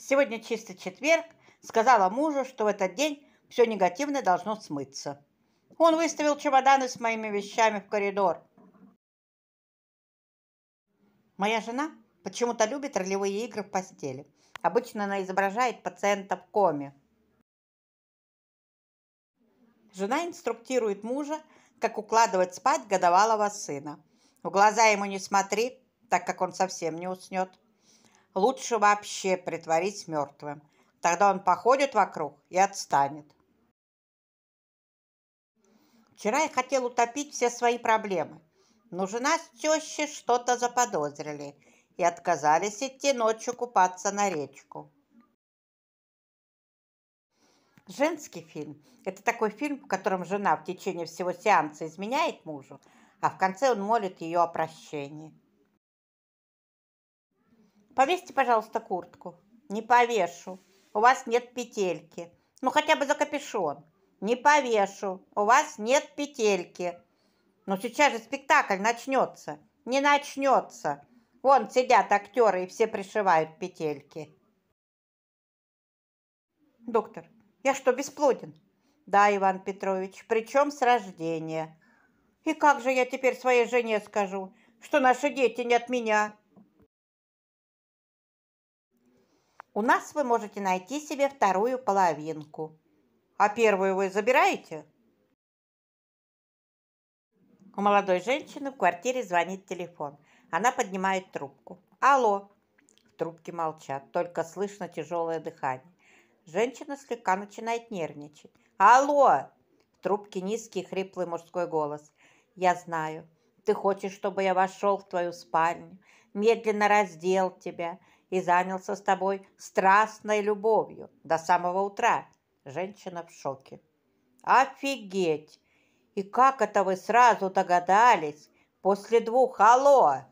Сегодня чистый четверг. Сказала мужу, что в этот день все негативное должно смыться. Он выставил чемоданы с моими вещами в коридор. Моя жена почему-то любит ролевые игры в постели. Обычно она изображает пациента в коме. Жена инструктирует мужа, как укладывать спать годовалого сына. В глаза ему не смотри, так как он совсем не уснет лучше вообще притворить мертвым. Тогда он походит вокруг и отстанет. Вчера я хотел утопить все свои проблемы, но жена с тещей что-то заподозрили и отказались идти ночью купаться на речку. Женский фильм – это такой фильм, в котором жена в течение всего сеанса изменяет мужу, а в конце он молит ее о прощении. Повесьте, пожалуйста, куртку. Не повешу. У вас нет петельки. Ну, хотя бы за капюшон. Не повешу. У вас нет петельки. Но ну, сейчас же спектакль начнется. Не начнется. Вон сидят актеры и все пришивают петельки. Доктор, я что, бесплоден? Да, Иван Петрович, причем с рождения. И как же я теперь своей жене скажу, что наши дети не от меня? У нас вы можете найти себе вторую половинку. А первую вы забираете? У молодой женщины в квартире звонит телефон. Она поднимает трубку. Алло. В трубке молчат, только слышно тяжелое дыхание. Женщина слегка начинает нервничать. Алло. В трубке низкий хриплый мужской голос. Я знаю. Ты хочешь, чтобы я вошел в твою спальню, медленно раздел тебя, и занялся с тобой страстной любовью до самого утра». Женщина в шоке. «Офигеть! И как это вы сразу догадались? После двух «Алло!»